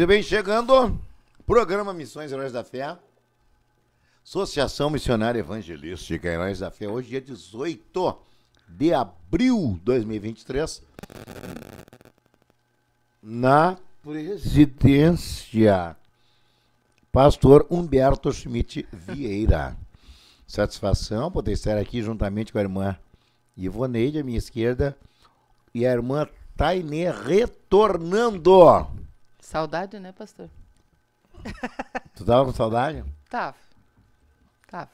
Muito bem, chegando, programa Missões Heróis da Fé, Associação Missionária Evangelística Heróis da Fé, hoje dia 18 de abril de 2023, na presidência, pastor Humberto Schmidt Vieira. Satisfação poder estar aqui juntamente com a irmã Ivoneide, à minha esquerda, e a irmã Tainé retornando Saudade, né, pastor? Tu tava com saudade? Tava. Tava.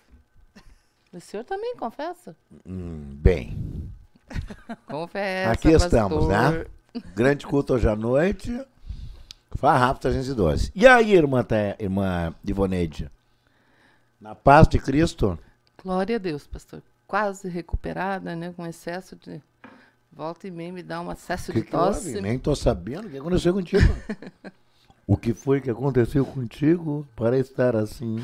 O senhor também confessa? Hum, bem. Confessa. Aqui pastor. estamos, né? Grande culto hoje à noite. Farrapo 312. E aí, irmã, irmã Ivoneide? Na paz de Cristo? Glória a Deus, pastor. Quase recuperada, né? Com excesso de Volta e meia me dá um acesso que de que tosse. Que Nem tô sabendo o que aconteceu contigo. o que foi que aconteceu contigo para estar assim?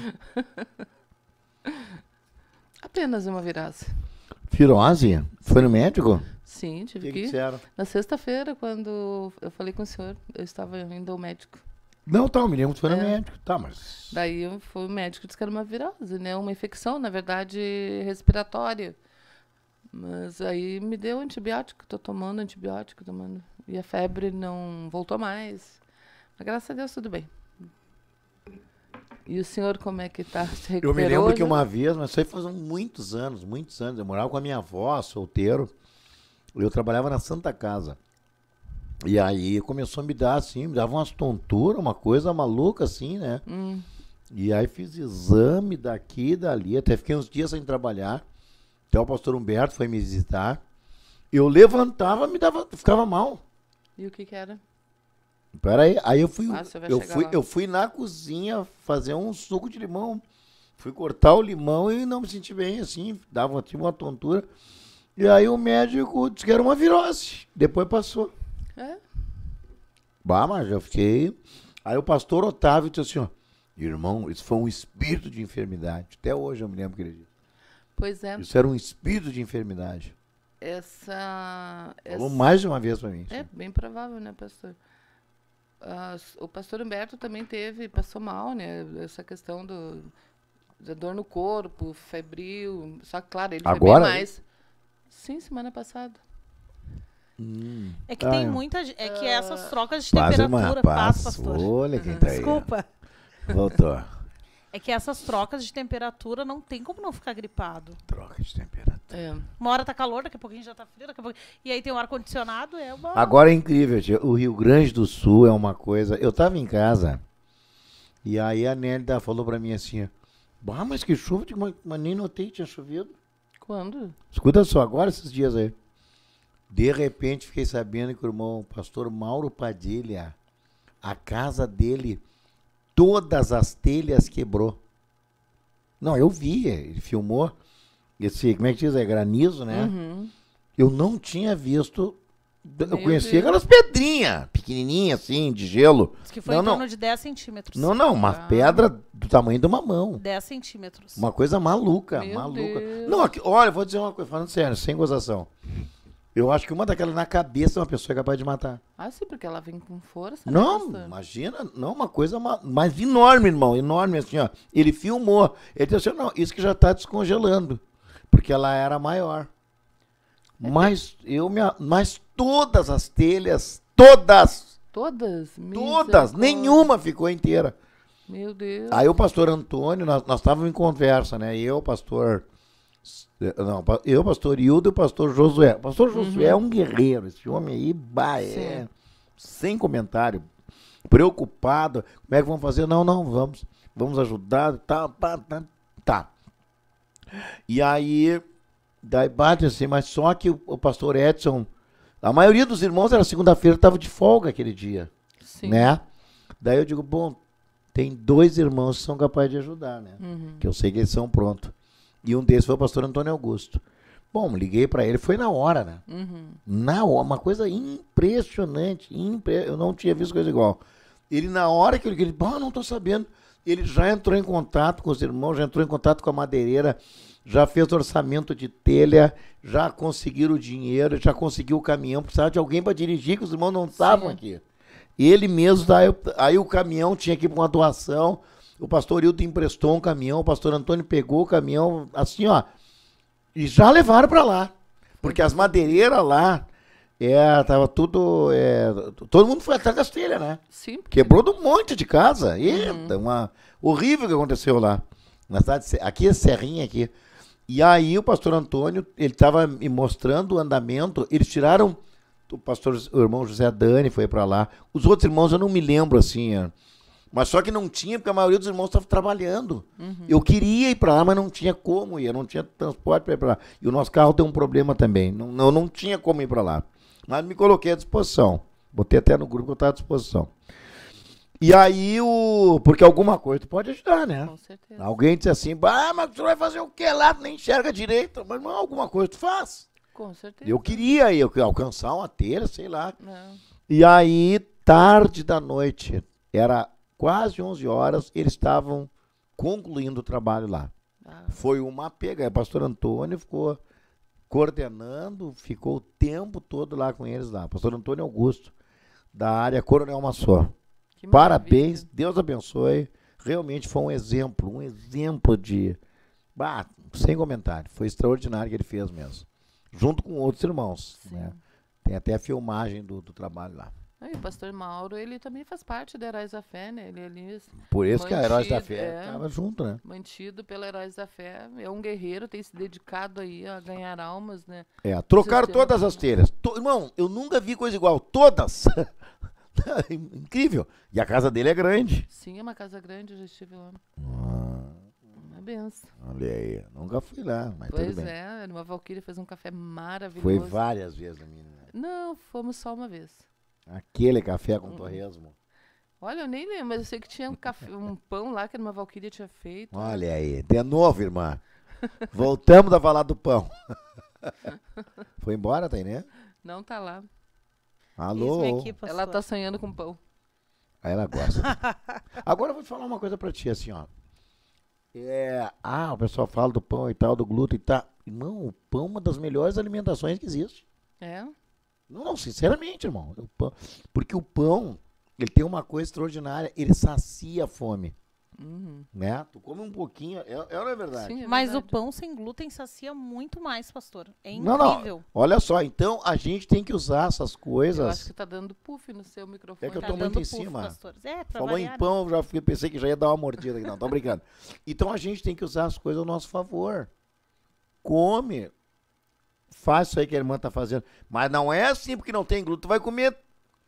Apenas uma virose. Virose? Foi no médico? Sim, tive que, que, que ir. Na sexta-feira, quando eu falei com o senhor, eu estava indo ao médico. Não, tá, eu me lembro que foi no é. médico. Tá, mas... Daí foi o médico disse que era uma virose, né? Uma infecção, na verdade, respiratória. Mas aí me deu antibiótico, tô tomando antibiótico, tomando. E a febre não voltou mais. Mas graças a Deus tudo bem. E o senhor como é que tá? Se eu me lembro já? que uma vez, mas isso aí faz muitos anos, muitos anos. Eu morava com a minha avó, solteiro. Eu trabalhava na Santa Casa. E aí começou a me dar assim, me dava umas tonturas, uma coisa maluca assim, né? Hum. E aí fiz exame daqui e dali, até fiquei uns dias sem trabalhar. Até o pastor Humberto foi me visitar. Eu levantava, me dava, ficava mal. E o que que era? Peraí, aí eu fui, ah, eu fui, eu fui na cozinha fazer um suco de limão. Fui cortar o limão e não me senti bem, assim, dava tipo uma tontura. E aí o médico disse que era uma virose. Depois passou. É? Bah, mas eu fiquei. Aí o pastor Otávio disse assim, ó, irmão, isso foi um espírito de enfermidade. Até hoje eu me lembro que ele disse. Pois é. Isso era um espírito de enfermidade. Essa. Falou essa... mais de uma vez para mim. É, bem provável, né, pastor? Uh, o pastor Humberto também teve, passou mal, né? Essa questão do, da dor no corpo, febril. Só que, claro, ele Agora? foi bem mais. Sim, semana passada. Hum. É que ah, tem é. muita. É que uh, essas trocas de temperatura passam, pastor. Olha quem tá aí. Desculpa. Voltou. É que essas trocas de temperatura não tem como não ficar gripado. Troca de temperatura. É. Uma hora tá calor, daqui a pouquinho já tá frio, daqui a pouquinho... E aí tem o um ar-condicionado, é uma... Agora é incrível, tia. O Rio Grande do Sul é uma coisa... Eu tava em casa e aí a Nélida falou pra mim assim, Bah, mas que chuva, mas, mas nem notei, que tinha chovido. Quando? Escuta só, agora esses dias aí. De repente fiquei sabendo que o irmão, o pastor Mauro Padilha, a casa dele todas as telhas quebrou. Não, eu vi, ele filmou esse, como é que diz, é granizo, né? Uhum. Eu não tinha visto eu conhecia aquelas pedrinhas, pequenininha assim, de gelo. Diz que foi não, em torno não. de 10 centímetros. Não, não, uma ah. pedra do tamanho de uma mão. 10 centímetros. Uma coisa maluca, Meu maluca. Deus. Não, aqui, olha, vou dizer uma coisa, falando sério, sem gozação. Eu acho que uma daquelas na cabeça uma pessoa é capaz de matar. Ah, sim, porque ela vem com força. Né, não, né, imagina, não, uma coisa mais enorme, irmão, enorme assim, ó. Ele filmou. Ele disse assim, não, isso que já tá descongelando, porque ela era maior. É mas que... eu me, mas todas as telhas, todas, todas, todas, nenhuma ficou inteira. Meu Deus. Aí o pastor Antônio, nós estávamos em conversa, né? Eu, pastor é, não, eu, pastor Hildo e o pastor Josué. O pastor uhum. Josué uhum. é um guerreiro. Esse homem aí, bah, é, sem comentário, preocupado. Como é que vão fazer? Não, não, vamos. Vamos ajudar. Tá, tá, tá. tá. E aí, daí bate assim, mas só que o, o pastor Edson, a maioria dos irmãos era segunda-feira, estava de folga aquele dia. Sim. Né? Daí eu digo, bom, tem dois irmãos que são capazes de ajudar, né? Uhum. Que eu sei que eles são prontos. E um deles foi o pastor Antônio Augusto. Bom, liguei para ele, foi na hora, né? Uhum. Na hora, uma coisa impressionante, impre... eu não tinha visto coisa igual. Ele, na hora que eu liguei, ele, bom, não estou sabendo, ele já entrou em contato com os irmãos, já entrou em contato com a madeireira, já fez orçamento de telha, já conseguiram o dinheiro, já conseguiu o caminhão, precisava de alguém para dirigir, que os irmãos não estavam aqui. Ele mesmo, aí, aí o caminhão tinha que ir para uma doação, o pastor Hilton emprestou um caminhão, o pastor Antônio pegou o caminhão, assim, ó. E já levaram para lá. Porque as madeireiras lá, é, tava tudo. É, todo mundo foi atrás das telhas, né? Sim. Quebrou um monte de casa. Uhum. Eita, uhum. uma. Horrível que aconteceu lá. Na cidade, aqui é Serrinha aqui. E aí o pastor Antônio, ele tava me mostrando o andamento, eles tiraram o pastor, o irmão José Dani foi para lá. Os outros irmãos eu não me lembro assim, mas só que não tinha, porque a maioria dos irmãos estava trabalhando. Uhum. Eu queria ir para lá, mas não tinha como ir, não tinha transporte para ir para lá. E o nosso carro tem um problema também. Não, não, não tinha como ir para lá. Mas me coloquei à disposição. Botei até no grupo que eu estava à disposição. E aí o. Porque alguma coisa tu pode ajudar, né? Com certeza. Alguém diz assim, ah, mas tu vai fazer o que lá? Tu nem enxerga direito. Mas não, alguma coisa tu faz. Com certeza. Eu queria eu, alcançar uma telha, sei lá. Não. E aí, tarde da noite, era quase 11 horas, eles estavam concluindo o trabalho lá. Ah. Foi uma pega. O pastor Antônio ficou coordenando, ficou o tempo todo lá com eles lá. Pastor Antônio Augusto, da área Coronel Massó. Parabéns, Deus abençoe. Realmente foi um exemplo, um exemplo de. Bah, sem comentário, foi extraordinário que ele fez mesmo. Junto com outros irmãos. Né? Tem até a filmagem do, do trabalho lá o pastor Mauro, ele também faz parte da Heróis da Fé, né? Ele ali. Por isso mantido, que a Heróis da Fé estava é, junto, né? Mantido pela Heróis da Fé. É um guerreiro, tem se dedicado aí a ganhar almas, né? É, trocaram todas as telhas. To, irmão, eu nunca vi coisa igual. Todas! Incrível! E a casa dele é grande. Sim, é uma casa grande, eu já estive lá. Ah. Uma benção. Olha aí, nunca fui lá, mas pois tudo bem. Pois é, numa Valquíria fez um café maravilhoso. Foi várias vezes, minha. Não, fomos só uma vez. Aquele café com hum. torresmo. Olha, eu nem lembro, mas eu sei que tinha um, café, um pão lá que uma valquíria tinha feito. Olha aí, de novo, irmã. Voltamos a falar do pão. Foi embora, né? Não, tá lá. Alô? Aqui, ela tá sonhando com pão. Aí ah, ela gosta. Agora eu vou te falar uma coisa pra ti, assim, ó. É, ah, o pessoal fala do pão e tal, do glúten e tal. Tá. Irmão, o pão é uma das melhores alimentações que existe. É? Não, sinceramente, irmão. O pão, porque o pão, ele tem uma coisa extraordinária, ele sacia a fome. Uhum. Né? Tu come um pouquinho, é, é, é verdade. Sim, é Mas verdade. o pão sem glúten sacia muito mais, pastor. É incrível. Não, não. Olha só, então a gente tem que usar essas coisas. Eu acho que tá dando puff no seu microfone. É que eu tá tô tá muito em puff, cima. É, Falou em né? pão, já pensei que já ia dar uma mordida aqui. Não, tô brincando. então a gente tem que usar as coisas ao nosso favor. Come fácil aí que a irmã tá fazendo. Mas não é assim, porque não tem glúten. Tu vai comer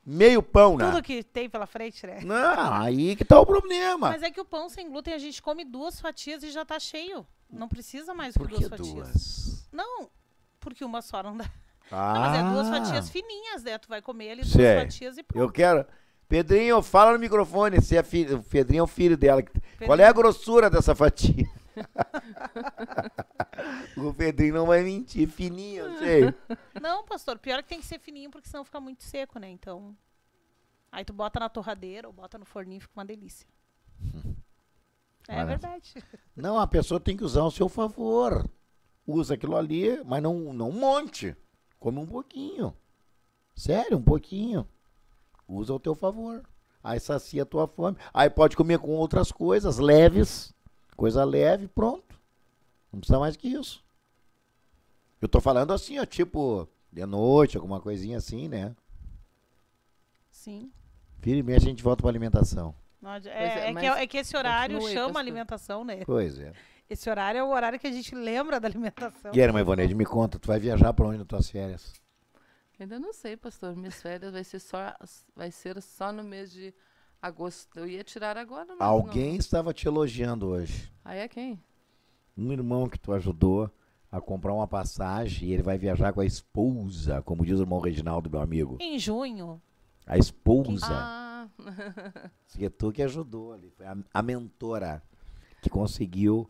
meio pão, né? Tudo que tem pela frente, né? Não, aí que tá o problema. Mas é que o pão sem glúten a gente come duas fatias e já tá cheio. Não precisa mais Por que duas fatias. Não, porque uma só não dá. Ah. Não, mas é duas ah. fatias fininhas, né? Tu vai comer ali duas Sei. fatias e pão. Eu quero. Pedrinho, fala no microfone. Se é fi... O Pedrinho é o filho dela. Pedrinho. Qual é a grossura dessa fatia? o Pedrinho não vai mentir, fininho, eu sei. Não, pastor, pior é que tem que ser fininho, porque senão fica muito seco, né? Então. Aí tu bota na torradeira ou bota no forninho, fica uma delícia. Hum. É Olha. verdade. Não, a pessoa tem que usar ao seu favor. Usa aquilo ali, mas não, não um monte. Come um pouquinho. Sério, um pouquinho. Usa ao teu favor. Aí sacia a tua fome. Aí pode comer com outras coisas leves. Coisa leve, pronto. Não precisa mais que isso. Eu tô falando assim, ó, tipo, de noite, alguma coisinha assim, né? Sim. Vira e a gente volta pra alimentação. Não, é, é, é, que, é, é que, esse horário chama alimentação, né? Pois é. Esse horário é o horário que a gente lembra da alimentação. Guilherme era, me conta, tu vai viajar pra onde nas tuas férias? Ainda não sei, pastor. Minhas férias vai ser só, vai ser só no mês de Agosto. Eu ia tirar agora, mas Alguém não. estava te elogiando hoje. aí é quem? Um irmão que tu ajudou a comprar uma passagem e ele vai viajar com a esposa, como diz o irmão Reginaldo, meu amigo. Em junho. A esposa. Ah. é tu que ajudou ali. Foi a, a mentora que conseguiu.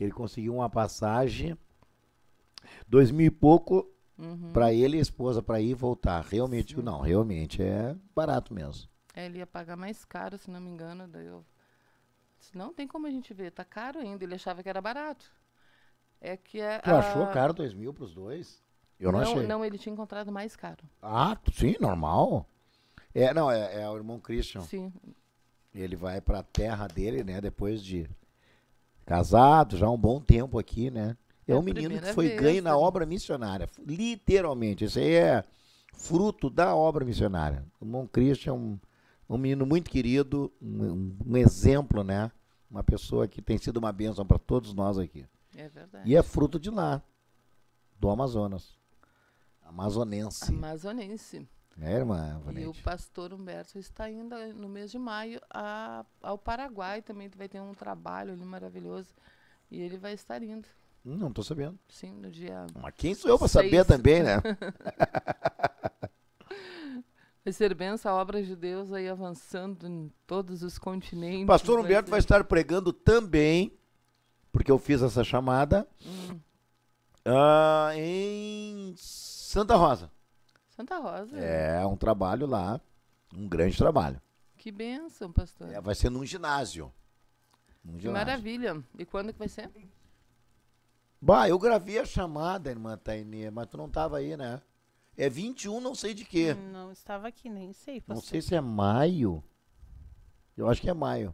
Ele conseguiu uma passagem, dois mil e pouco, Uhum. Para ele e a esposa para ir e voltar. Realmente, Sim. não, realmente é barato mesmo. É, ele ia pagar mais caro, se não me engano. Daí eu disse, não tem como a gente ver, tá caro ainda. Ele achava que era barato. É que é. Tu a... achou caro dois mil pros dois? Eu não, não achei. Não, ele tinha encontrado mais caro. Ah, sim, normal. É, não, é, é o irmão Christian. Sim. Ele vai pra terra dele, né? Depois de casado, já há um bom tempo aqui, né? É, é um menino que foi vez, ganho né? na obra missionária. Literalmente. Isso aí é fruto da obra missionária. O irmão Christian é um um menino muito querido, um, um exemplo, né? Uma pessoa que tem sido uma bênção para todos nós aqui. É verdade. E é fruto de lá, do Amazonas. Amazonense. Amazonense. É, irmã Valente. E o pastor Humberto está indo eh, no mês de maio a, ao Paraguai também. Vai ter um trabalho ali maravilhoso. E ele vai estar indo. Não estou sabendo. Sim, no dia. Mas quem sou eu para saber também, né? Vai ser benção a obra de Deus aí avançando em todos os continentes. Pastor Humberto vai, é estar pregando também, porque eu fiz essa chamada, hum. uh, em Santa Rosa. Santa Rosa. É, um trabalho lá, um grande trabalho. Que bênção, pastor. É, vai ser num ginásio. Num ginásio. maravilha. E quando que vai ser? Bah, eu gravei a chamada, irmã Tainê, mas tu não estava aí, né? É 21, não sei de quê. Não estava aqui, nem sei. Não sei se é maio. Eu acho que é maio.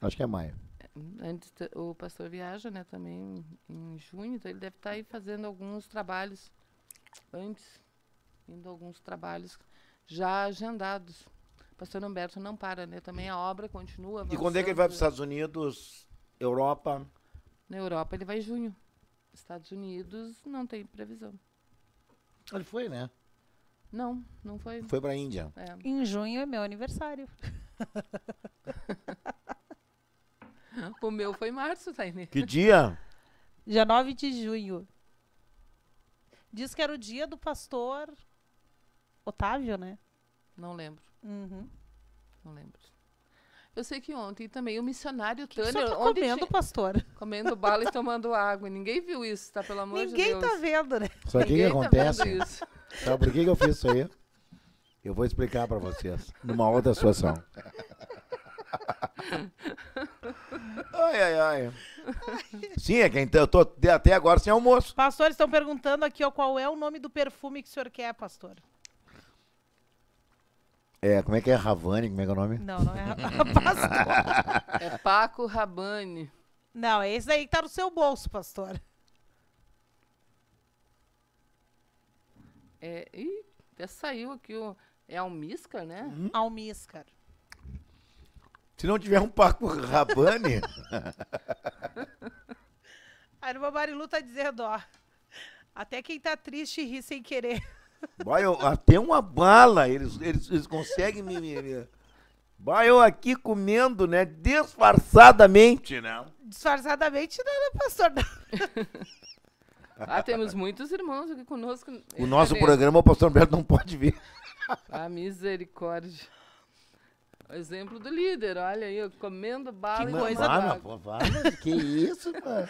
Acho que é maio. É, antes, o pastor viaja, né, também em junho, então ele deve estar tá aí fazendo alguns trabalhos antes, indo alguns trabalhos já agendados. O pastor Humberto não para, né? Também a obra continua. Avançando. E quando é que ele vai para os Estados Unidos, Europa? Na Europa ele vai em junho. Estados Unidos não tem previsão. Ele foi, né? Não, não foi. Foi pra Índia. É. Em junho é meu aniversário. o meu foi em março, tá entendendo? Que dia? Dia 9 de junho. Diz que era o dia do pastor Otávio, né? Não lembro. Uhum. Não lembro. Eu sei que ontem também o missionário que Tá onde comendo, tinha... pastor. Comendo bala e tomando água. Ninguém viu isso, tá? Pelo amor Ninguém de Deus. Tá né? Ninguém tá vendo, né? Só que o que acontece? Tá Sabe por que, que eu fiz isso aí? Eu vou explicar para vocês, numa outra situação. ai, ai, ai. Sim, é quem então eu tô até agora sem almoço. Pastores estão perguntando aqui ó, qual é o nome do perfume que o senhor quer, pastor. É, como é que é? Ravani, como é que é o nome? Não, não é pastor. é Paco Rabani. Não, é esse daí que tá no seu bolso, pastor. É, ih, até saiu aqui o... É almíscar, né? Hum? Almíscar. Se não tiver um Paco Rabani... Aí o Marilu tá dizendo, ó... Até quem tá triste ri sem querer. Boy, eu, até ah, uma bala, eles, eles, eles conseguem me, me, me... eu aqui comendo, né? Disfarçadamente, né? Disfarçadamente não, pastor. ah, temos muitos irmãos aqui conosco. O nosso Cadê? programa, o pastor Humberto não pode vir. ah, misericórdia. Exemplo do líder, olha aí, comendo bala que e coisa Que isso, cara?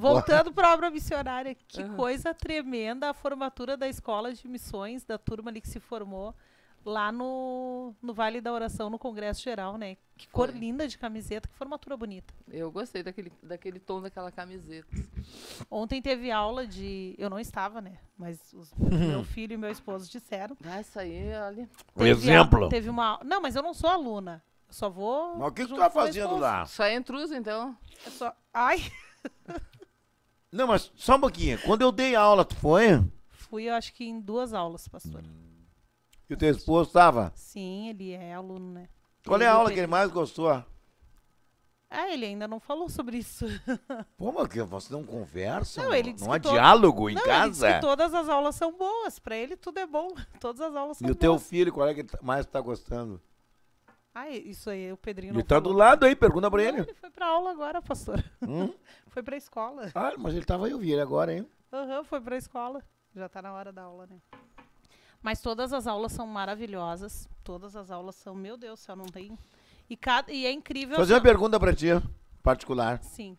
Voltando para a obra missionária, que uhum. coisa tremenda a formatura da escola de missões, da turma ali que se formou lá no, no Vale da Oração, no Congresso Geral, né? Que cor linda de camiseta, que formatura bonita. Eu gostei daquele, daquele tom daquela camiseta. Ontem teve aula de. Eu não estava, né? Mas os, meu filho e meu esposo disseram. Ah, isso aí, olha. Um exemplo. A, teve uma. Não, mas eu não sou aluna. Eu só vou. Mas o que, que tu tá fazendo lá? Só é intruso, então. É só... Ai. Não, mas só um pouquinho. Quando eu dei aula, tu foi? Fui, eu acho que em duas aulas, pastor. E o teu esposo estava? Sim, ele é aluno, né? Qual é ele é a aula que ele mais gostou? Ah, ele ainda não falou sobre isso. Como mas que você não conversa? Não, ele não há diálogo em não, casa? Ele que todas as aulas são boas. Para ele tudo é bom. Todas as aulas são boas. E o boas. teu filho, qual é que tá, mais está gostando? Ah, isso aí, o Pedrinho Ele tá falou. do lado aí, pergunta pra não, ele. Ele foi pra aula agora, pastor. Hum? foi pra escola. Ah, mas ele tava aí, eu vi ele agora, hein? Aham, uhum, foi pra escola. Já tá na hora da aula, né? Mas todas as aulas são maravilhosas. Todas as aulas são, meu Deus do céu, não tem. E, cada, e é incrível. Fazer uma pergunta pra ti, particular. Sim.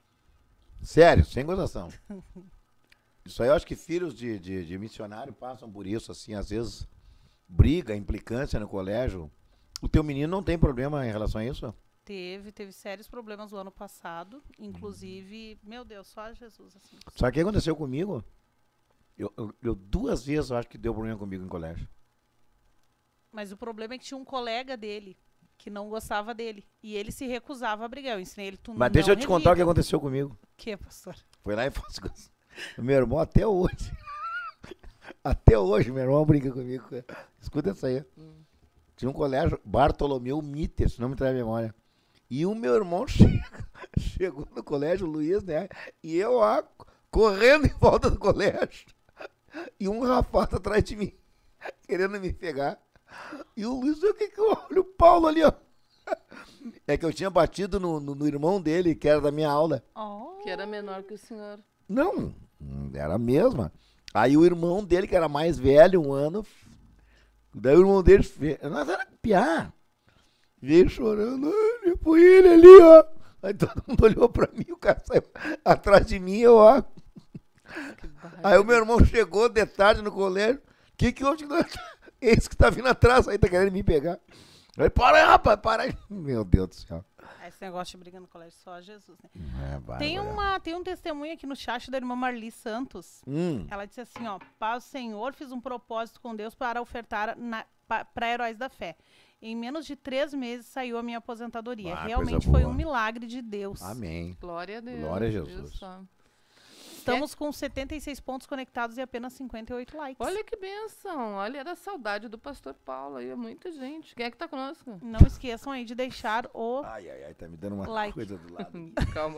Sério, sem gozação. isso aí eu acho que filhos de, de, de missionário passam por isso, assim, às vezes briga, implicância no colégio o teu menino não tem problema em relação a isso? Teve, teve sérios problemas no ano passado, inclusive, meu Deus, só Jesus assim. Sabe o que aconteceu comigo? Eu, eu, eu duas vezes eu acho que deu problema comigo em colégio. Mas o problema é que tinha um colega dele que não gostava dele. E ele se recusava a brigar. Eu ensinei ele, tu Mas não deixa eu te contar o que aconteceu comigo. O que, pastor? Foi lá e faz Meu irmão até hoje. até hoje, meu irmão brinca comigo. Escuta isso aí. Hum. Tinha um colégio, Bartolomeu Mitter, se não me traz a memória. E o meu irmão chega, chegou no colégio, Luiz, né? E eu lá, correndo em volta do colégio. E um rapaz atrás de mim, querendo me pegar. E o Luiz, o que que eu olho? O Paulo ali, ó. É que eu tinha batido no, no, no irmão dele, que era da minha aula. Oh. Que era menor que o senhor. Não, era a mesma. Aí o irmão dele, que era mais velho, um ano, Daí o irmão dele Nós era piar Veio chorando, foi ah, ele ali, ó. Aí todo mundo olhou pra mim, o cara saiu atrás de mim, eu, ó. Aí o meu irmão chegou de tarde no colégio. Que que houve? Esse que tá vindo atrás aí, tá querendo me pegar. Aí, para aí, rapaz, para aí. Meu Deus do céu. Esse negócio de briga no colégio só Jesus, né? Hum, é, tem, uma, tem um testemunho aqui no chat da irmã Marli Santos. Hum. Ela disse assim, ó, paz Senhor, fiz um propósito com Deus para ofertar para Heróis da Fé. Em menos de três meses saiu a minha aposentadoria. Ah, Realmente foi um milagre de Deus. Amém. Glória a Deus. Glória a Jesus. Deus Estamos com 76 pontos conectados e apenas 58 likes. Olha que benção. Olha, era saudade do pastor Paulo aí. É muita gente. Quem é que tá conosco? Não esqueçam aí de deixar o. Ai, ai, ai, tá me dando uma like. coisa do lado. calma,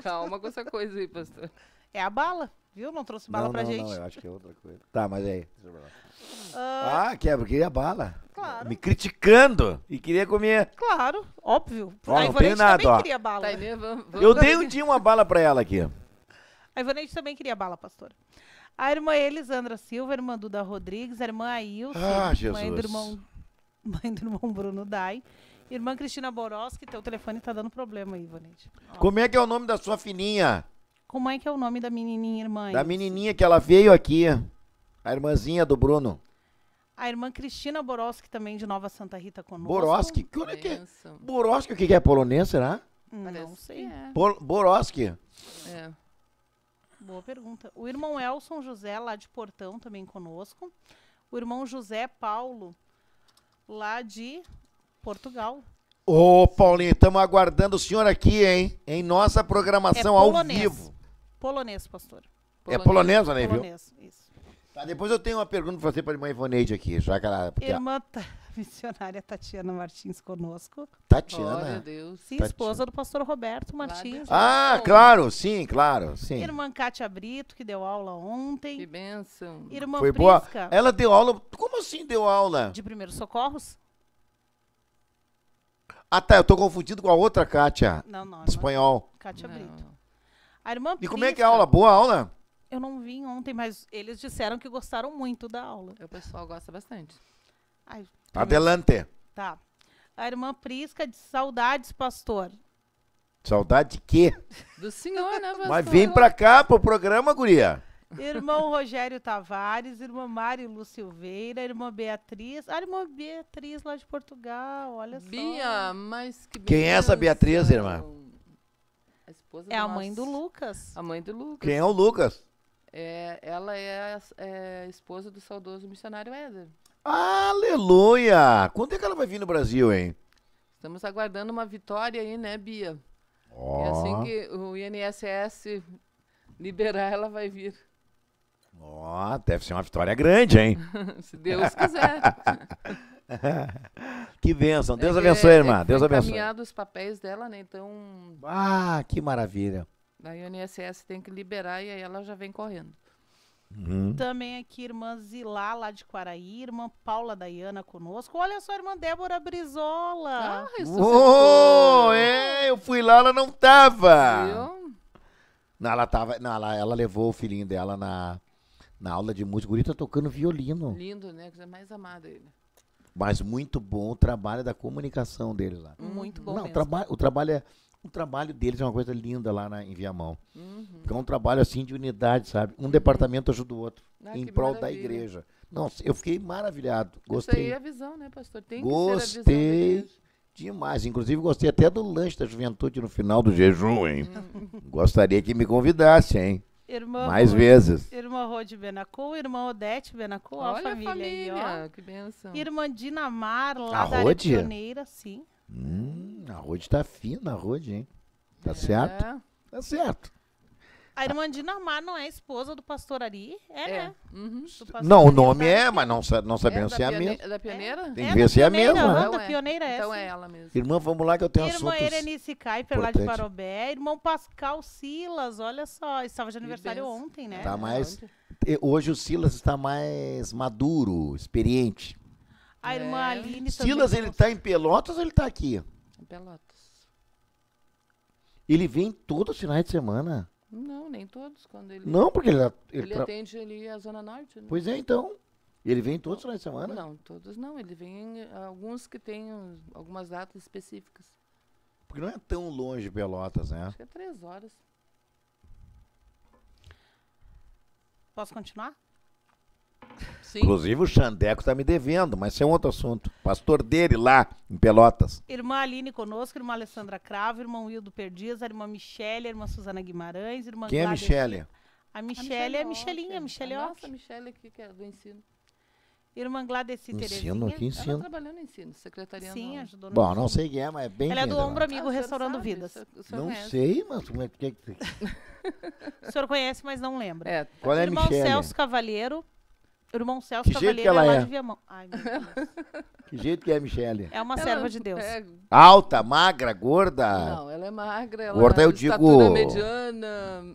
calma com essa coisa aí, pastor. É a bala, viu? Não trouxe bala não, pra não, gente. Não, eu acho que é outra coisa. Tá, mas é, aí. Uh... Ah. ah, que é, porque é bala. Claro. Me criticando e queria comer. Claro, óbvio. Ó, não tem nada, ó. Tá, vamos, vamos eu dei um dia uma bala pra ela aqui. A Ivanete também queria bala, pastora. A irmã Elisandra Silva, irmã Duda Rodrigues, a irmã Ailson, ah, mãe, do irmão, mãe do irmão Bruno Dai. Irmã Cristina Boroski, teu telefone está dando problema aí, Ivanete. Como é que é o nome da sua fininha? Como é que é o nome da menininha, irmã? Da menininha que ela veio aqui, a irmãzinha do Bruno. A irmã Cristina Boroski também de Nova Santa Rita conosco. Boroski? Que é que é? Boroski, o que é polonês, será? Não, Parece sei. É. Boroski? Boa pergunta. O irmão Elson José, lá de Portão, também conosco. O irmão José Paulo, lá de Portugal. Ô, Paulinho, estamos aguardando o senhor aqui, hein? Em nossa programação é ao vivo. Polonês, pastor. É polonês, é polonesa, né, viu? Polonês, isso. Tá, depois eu tenho uma pergunta pra fazer pra irmã Ivoneide aqui, já que ela. irmã. Tá... missionária Tatiana Martins conosco. Tatiana? Glória a Deus. Sim, Tatiana. esposa do pastor Roberto Martins. Ah, claro, sim, claro, sim. Irmã Cátia Brito, que deu aula ontem. Que benção. Irmã Foi Prisca. Boa. Ela deu aula, como assim deu aula? De primeiros socorros. Ah, tá, eu tô confundido com a outra Cátia. Não, não. Espanhol. Cátia Brito. A irmã E como é que é a aula? Boa aula? Eu não vim ontem, mas eles disseram que gostaram muito da aula. O pessoal gosta bastante. Ai, tá. Adelante. Tá. A irmã Prisca de saudades, pastor. Saudade de quê? Do senhor, né, pastor? Mas vem pra cá, pro programa, guria. Irmão Rogério Tavares, irmã Mari Lu Silveira, irmã Beatriz. A ah, irmã Beatriz lá de Portugal, olha só. Bia, mas que Quem beleza. é essa Beatriz, irmã? A esposa é a nosso... mãe do Lucas. A mãe do Lucas. Quem é o Lucas? É, ela é, a, é a esposa do saudoso missionário Éder. Aleluia! Quando é que ela vai vir no Brasil, hein? Estamos aguardando uma vitória aí, né, Bia? Oh. assim que o INSS liberar, ela vai vir. Ó, oh, deve ser uma vitória grande, hein? Se Deus quiser. que bênção. Deus é abençoe, é, irmã. É Deus abençoe. encaminhado os papéis dela, né? Então. Ah, que maravilha. o INSS tem que liberar e aí ela já vem correndo. Uhum. Também aqui, irmã Zilá, lá de Quaraí, irmã Paula Dayana conosco. Olha só, irmã Débora Brizola. Ah, oh, é, eu fui lá, ela não tava. Não, ela tava. Não, ela, ela levou o filhinho dela na, na aula de música. O guri tá tocando violino. Lindo, né? que é mais amado ele. Mas muito bom o trabalho da comunicação dele lá. Muito bom. Não, o, traba o trabalho é o trabalho deles é uma coisa linda lá na, em Viamão. Uhum. Porque é um trabalho assim de unidade, sabe? Um departamento ajuda o outro, ah, em prol maravilha. da igreja. Nossa, eu fiquei maravilhado. Gostei. Isso aí é a visão, né, pastor? Tem gostei que ser demais. Inclusive, gostei até do lanche da juventude no final do jejum, hein? Hum. Gostaria que me convidasse, hein? Irmã Mais Rô, vezes. Irmã Rode Benacu, irmã Odete Benacu, olha a família, família aí, ó. Que benção. Irmã Dinamar, lá a da Rode? Pioneira, sim. Hum, a Rode tá fina, a Rode, hein? Tá é. certo? Tá certo. A irmã de Namar não é esposa do pastor Ari? É, é. né? Uhum. Não, o nome é, mas não, não sabemos é se é a mesma. É da pioneira? É. Tem é que ver se é a mesma, né? Da pioneira é. Então é ela mesmo. Irmã, vamos lá que eu tenho irmã assuntos. Irmã Erenice Kuyper, lá de Parobé. Irmão Pascal Silas, olha só. Estava de aniversário ontem, né? Tá mais... Hoje o Silas está mais maduro, experiente. A irmã é. Aline Silas, ele está em Pelotas ou ele está aqui? Em Pelotas. Ele vem todos os finais de semana? Não, nem todos. Quando ele... Não, porque ele... Ele, ele tra... atende ali a Zona Norte. Né? Pois é, então. Ele vem todos os finais de semana? Não, todos não. Ele vem eh, alguns que têm algumas datas específicas. Porque não é tão longe Pelotas, né? Acho que é três horas. Posso continuar? Sim. Inclusive o Xandeco está me devendo, mas isso é um outro assunto. Pastor dele lá, em Pelotas. Irmã Aline conosco, irmã Alessandra Cravo, irmão Wildo Perdiz, a irmã Michele, a irmã Suzana Guimarães, irmã Quem é Gladys. é Michele? A Michele é a é Michelinha, a Michele é Nossa, a Michele aqui, que é do ensino. Irmã Gladeci Terezinha. Ensino, que ensino? Ela trabalhou no ensino, secretaria. Sim, ajudou no Bom, ensino. não sei quem é, mas é bem... Ela é do Ombro Amigo ah, Restaurando sabe, Vidas. não conhece. sei, mas como é que... É o senhor conhece, mas não lembra. É. Tá. Qual é Irmão Michele? Celso Cavalheiro. Irmão Celso que Cavaleiro ela é lá de Viamão. Ai, meu Deus. que jeito que é, Michele? É uma ela serva de Deus. É... Alta, magra, gorda? Não, ela é magra. Ela gorda, eu digo. mediana.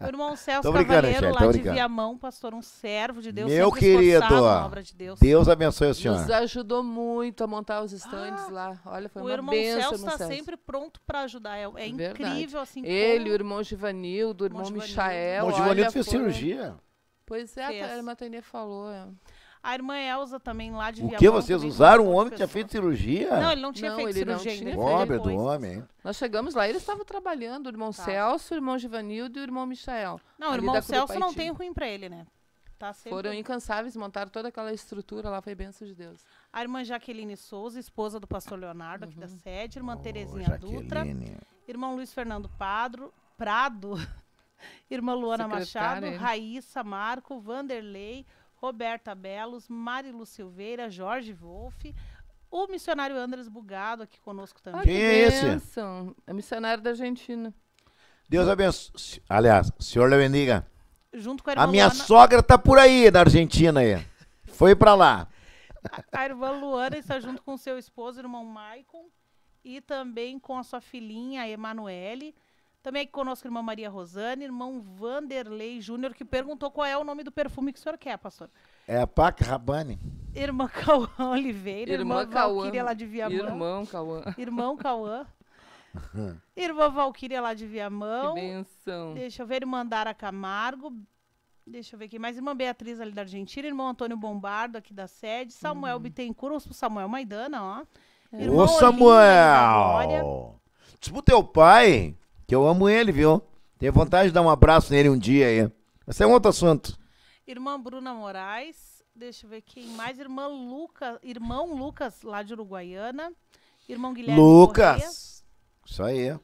O irmão Celso Cavaleiro, né, lá de Viamão, pastor, um servo de Deus. Meu querido, de Deus. Deus abençoe o senhor. Nos ajudou muito a montar os estandes ah, lá. Olha, foi o uma irmão benção, Celso está sempre pronto para ajudar. É, é incrível assim. Ele, como... o irmão Givanildo, o irmão, irmão Michael. O irmão Givanildo fez foi... É. cirurgia. Pois é, a irmã Tainê falou. É. A irmã Elza também, lá de O que vocês usaram? Um homem que tinha feito cirurgia? Não, ele não tinha não, feito ele cirurgia. Não tinha Pobre do homem. Nós chegamos lá, ele estava trabalhando, o irmão tá. Celso, o irmão Givanildo e o irmão Michael. Não, o irmão Celso não tem ruim para ele, né? Tá sempre... Foram incansáveis, montaram toda aquela estrutura lá, foi benção de Deus. A irmã Jaqueline Souza, esposa do pastor Leonardo, aqui da uhum. sede, irmã oh, Terezinha Jaqueline. Dutra, irmão Luiz Fernando Padro, Prado, Irmã Luana Secretária. Machado, Raíssa Marco, Vanderlei, Roberta Belos, Marilu Silveira, Jorge Wolff, o missionário Andres Bugado aqui conosco também. Quem é esse? É missionário da Argentina. Deus abençoe. Aliás, o senhor lhe bendiga. Junto com a irmã A minha Luana... sogra tá por aí, da Argentina aí. Foi para lá. A, irmã Luana está junto com seu esposo, irmão Maicon, e também com a sua filhinha, a Emanuele. Também aqui conosco irmã Maria Rosane, irmão Vanderlei Júnior, que perguntou qual é o nome do perfume que o senhor quer, pastor. É a Pac Rabanne. Irmã Cauã Oliveira, irmã, irmã Cauã, Valquíria lá de Viamão. Irmão Cauã. Irmão Cauã. irmã Valquíria lá de Viamão. Que benção. Deixa eu ver, irmã Dara Camargo. Deixa eu ver aqui mais. Irmã Beatriz ali da Argentina, irmão Antônio Bombardo aqui da sede, Samuel hum. Bittencourt, o Samuel Maidana, ó. Irmão Ô, Samuel! tipo teu pai que eu amo ele, viu? Tenho vontade de dar um abraço nele um dia aí. Esse é um outro assunto. Irmã Bruna Moraes, deixa eu ver quem mais. Irmã Lucas, irmão Lucas, lá de Uruguaiana. Irmão Guilherme. Lucas! Corrêa. Isso aí.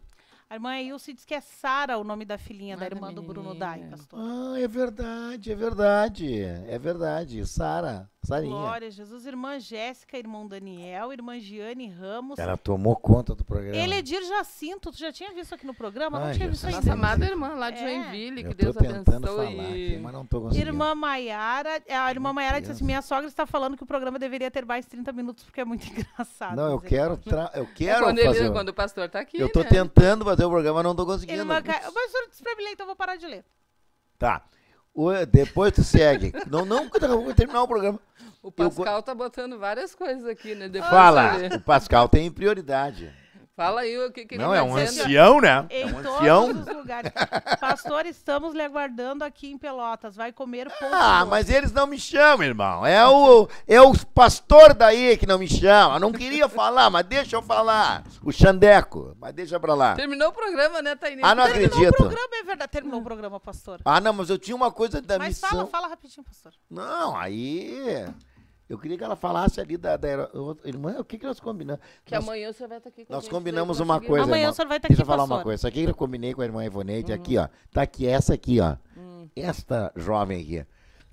A irmã Ilse diz que é Sara o nome da filhinha é da irmã menina. do Bruno Dai, pastor. Ah, é verdade, é verdade. É verdade, Sara. Sarinha. Glória, Jesus. Irmã Jéssica, irmão Daniel, irmã Giane Ramos. Ela tomou conta do programa. Eledir Jacinto, tu já tinha visto aqui no programa? não tinha visto ainda. Nossa amada irmã lá de é. Joinville, que Eu Deus abençoe. E... Aqui, mas não tô conseguindo. Irmã Maiara, a irmã Maiara disse assim, minha sogra está falando que o programa deveria ter mais 30 minutos porque é muito engraçado. Não, eu quero, tra... eu é quero é quando, fazer... ele, quando o pastor está aqui, Eu estou né? tentando fazer o programa, mas não estou conseguindo. Irmã... Ca... O pastor disse pra mim ler, então vou parar de ler. Tá. Depois tu segue. não, não, vou terminar o programa. O Pascal eu... tá botando várias coisas aqui, né? Depois Fala, o Pascal tem prioridade. Fala aí o que, que Não, ele é tá um dizendo. ancião, né? Em é um ancião. todos os lugares. Pastor, estamos lhe aguardando aqui em Pelotas. Vai comer pouco. Ah, mas eles não me chamam, irmão. É o, é o pastor daí que não me chama. não queria falar, mas deixa eu falar. O Xandeco, mas deixa pra lá. Terminou o programa, né, Tainá? Ah, não Terminou acredito. Terminou o programa, é verdade. Terminou o programa, pastor. Ah, não, mas eu tinha uma coisa da mas missão. Mas fala, fala rapidinho, pastor. Não, aí... Eu queria que ela falasse ali da, da irmã, o que, que nós combinamos? Que nós, amanhã o senhor vai estar tá aqui com Nós combinamos né? uma coisa. Amanhã você o senhor vai tá estar aqui. Deixa eu falar uma coisa. Isso aqui eu combinei com a irmã Ivoneide, uhum. aqui, ó. Tá aqui, essa aqui, ó. Uhum. Esta jovem aqui.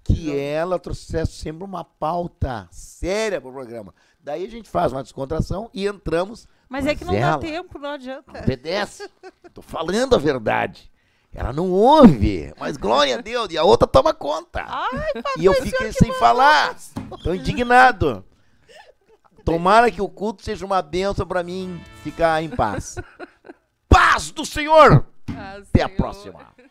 Que uhum. ela trouxesse sempre uma pauta séria pro programa. Daí a gente faz uma descontração e entramos. Mas, mas é que não ela dá tempo, não adianta. Obedece. Tô falando a verdade. Ela não ouve, mas glória a Deus, e a outra toma conta. Ai, e eu fiquei sem bom. falar, tô indignado. Tomara que o culto seja uma benção para mim ficar em paz. Paz do Senhor! Ah, Até senhor. a próxima.